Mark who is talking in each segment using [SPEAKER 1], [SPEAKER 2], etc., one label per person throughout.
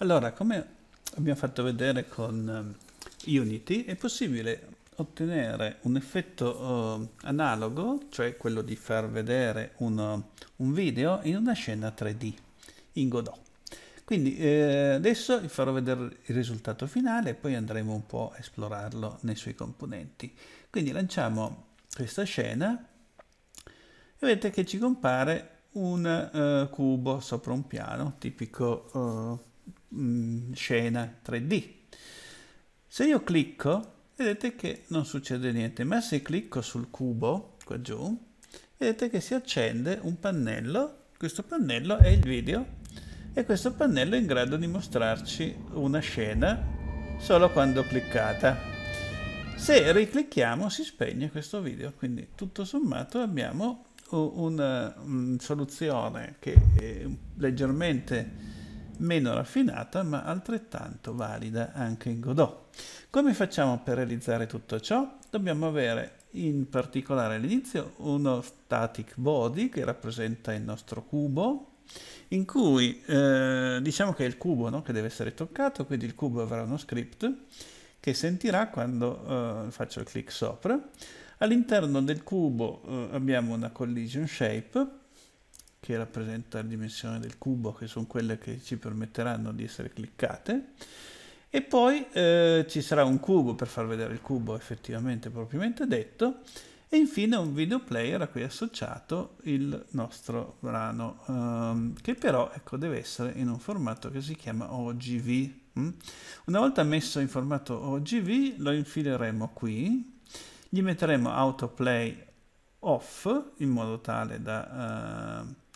[SPEAKER 1] Allora, come abbiamo fatto vedere con ehm, Unity, è possibile ottenere un effetto uh, analogo, cioè quello di far vedere un, un, video in una scena 3D in Godot. Quindi eh, adesso vi farò vedere il risultato finale e poi andremo un po' a esplorarlo nei suoi componenti. Quindi lanciamo questa scena e vedete che ci compare un uh, cubo sopra un piano, tipico uh, mh, mm, scena 3D. Se io clicco, vedete che non succede niente, ma se clicco sul cubo, qua giù, vedete che si accende un pannello, questo pannello è il video e questo pannello è in grado di mostrarci una scena solo quando cliccata. Se riclicchiamo si spegne questo video, quindi tutto sommato abbiamo una, una mm, soluzione che è leggermente meno raffinata ma altrettanto valida anche in Godot. Come facciamo per realizzare tutto ciò? Dobbiamo avere in particolare all'inizio uno static body che rappresenta il nostro cubo in cui eh, diciamo che è il cubo no? che deve essere toccato, quindi il cubo avrà uno script che sentirà quando eh, faccio il clic sopra. All'interno del cubo eh, abbiamo una collision shape che rappresenta la dimensione del cubo, che sono quelle che ci permetteranno di essere cliccate. E poi eh, ci sarà un cubo per far vedere il cubo effettivamente propriamente detto. E infine un video player a cui è associato il nostro brano, ehm, che però ecco, deve essere in un formato che si chiama OGV. Mm? Una volta messo in formato OGV lo infileremo qui, gli metteremo autoplay off in modo tale da... Eh,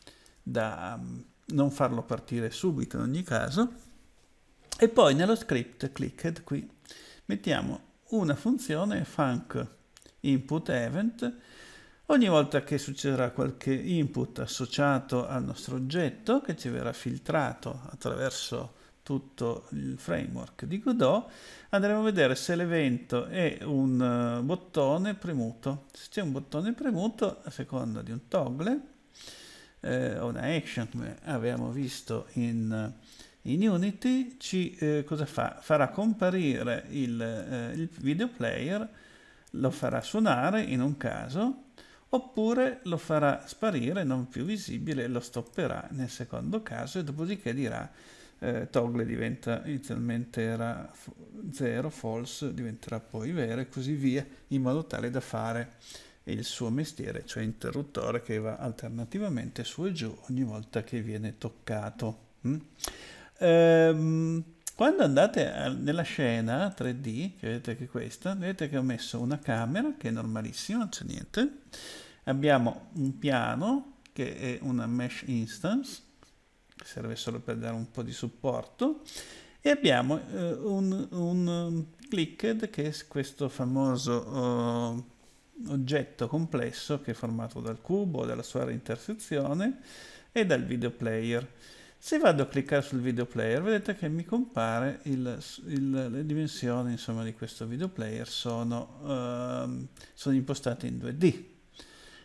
[SPEAKER 1] da mm, non farlo partire subito in ogni caso. E poi nello script clicked qui mettiamo una funzione func input event. Ogni volta che succederà qualche input associato al nostro oggetto che ci verrà filtrato attraverso tutto il framework di Godot, andremo a vedere se l'evento è un eh, bottone premuto. Se c'è un bottone premuto, a seconda di un toggle, eh, una action come abbiamo visto in, eh, in Unity, ci eh, cosa fa? farà comparire il, eh, il video player, lo farà suonare in un caso, oppure lo farà sparire, non più visibile, lo stopperà nel secondo caso e dopodiché dirà eh, toggle diventa inizialmente era 0, false diventerà poi vero e così via in modo tale da fare il suo mestiere, cioè interruttore che va alternativamente su e giù ogni volta che viene toccato. Mm? Ehm, quando andate a, nella scena 3D, che vedete che è questa, vedete che ho messo una camera che è normalissima, non c'è niente. Abbiamo un piano che è una mesh instance, che serve solo per dare un po' di supporto. E abbiamo eh, un, un, um, clicked che è questo famoso... Oh, oggetto complesso che è formato dal cubo, dalla sua intersezione e dal video player. Se vado a cliccare sul video player vedete che mi compare il, il, le dimensioni insomma, di questo video player sono, uh, sono, impostate in 2D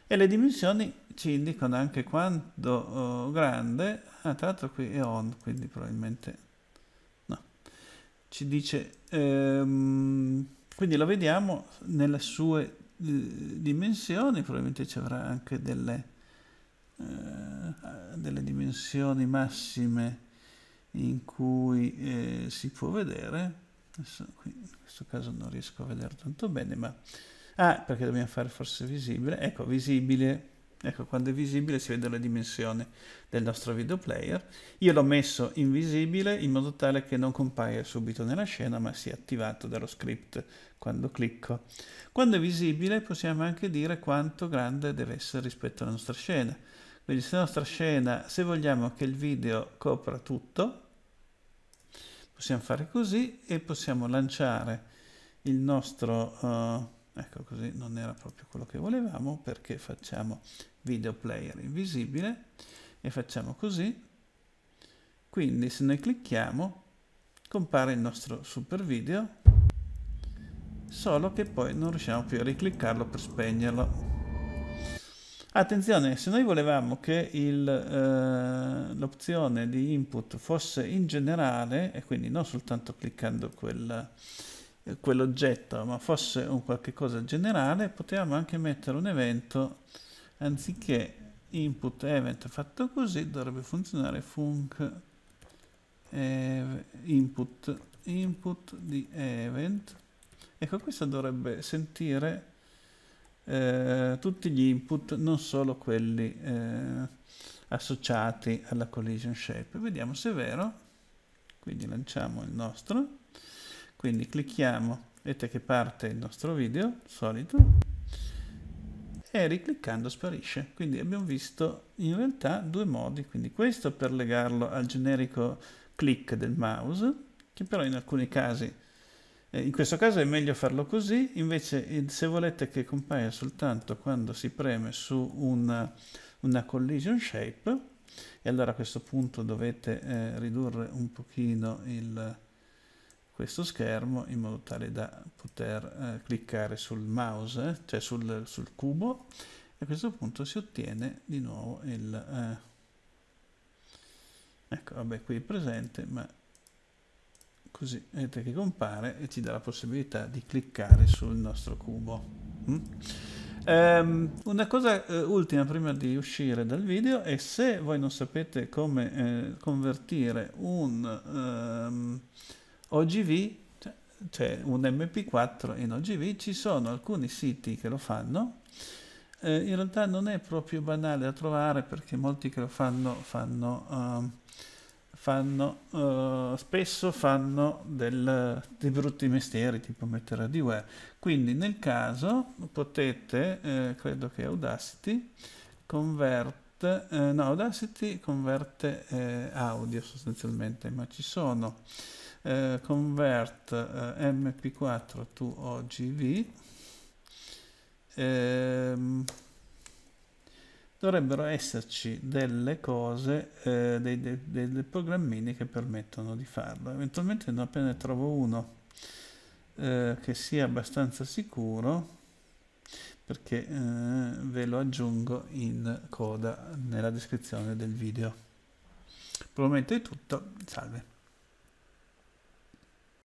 [SPEAKER 1] e le dimensioni ci indicano anche quanto uh, grande, ah, tra l'altro qui è on quindi probabilmente no, ci dice, um, quindi lo vediamo nelle sue eh, dimensioni, probabilmente ci avrà anche delle, eh, delle dimensioni massime in cui eh, si può vedere. Adesso, qui, in questo caso non riesco a vedere tanto bene, ma... Ah, perché dobbiamo fare forse visibile. Ecco, visibile ecco quando è visibile si vede la dimensione del nostro video player io l'ho messo invisibile in modo tale che non compaia subito nella scena ma sia attivato dallo script quando clicco quando è visibile possiamo anche dire quanto grande deve essere rispetto alla nostra scena quindi se la nostra scena se vogliamo che il video copra tutto possiamo fare così e possiamo lanciare il nostro uh, ecco così non era proprio quello che volevamo perché facciamo video player invisibile e facciamo così quindi se noi clicchiamo compare il nostro super video solo che poi non riusciamo più a ricliccarlo per spegnerlo Attenzione, se noi volevamo che eh, l'opzione eh, di input fosse in generale, e quindi non soltanto cliccando quella, eh, quell'oggetto, ma fosse un qualche cosa generale, potevamo anche mettere un evento anziché input event fatto così dovrebbe funzionare func input input di event ecco questo dovrebbe sentire eh, tutti gli input non solo quelli eh, associati alla collision shape vediamo se è vero quindi lanciamo il nostro quindi clicchiamo, vedete che parte il nostro video, solito, e ricliccando sparisce. Quindi abbiamo visto in realtà due modi, quindi questo per legarlo al generico click del mouse, che però in alcuni casi, eh, in questo caso è meglio farlo così, invece eh, se volete che compaia soltanto quando si preme su una, una collision shape, e allora a questo punto dovete eh, ridurre un pochino il questo schermo in modo tale da poter eh, cliccare sul mouse, cioè sul, sul, cubo e a questo punto si ottiene di nuovo il... Eh, ecco, vabbè, qui è presente, ma così vedete che compare e ci dà la possibilità di cliccare sul nostro cubo. Mm? Um, una cosa uh, ultima prima di uscire dal video è se voi non sapete come eh, convertire un... Um, OGV, cioè un MP4 in OGV, ci sono alcuni siti che lo fanno, eh, in realtà non è proprio banale da trovare perché molti che lo fanno, fanno, uh, fanno uh, spesso fanno del, dei brutti mestieri tipo mettere adware quindi nel caso potete eh, credo che Audacity converte eh, no Audacity converte eh, audio sostanzialmente ma ci sono eh, convert eh, mp4 to ogv ehm, dovrebbero esserci delle cose eh, dei, dei, dei, programmini che permettono di farlo eventualmente non appena ne trovo uno eh, che sia abbastanza sicuro perché eh, ve lo aggiungo in coda nella descrizione del video probabilmente è tutto salve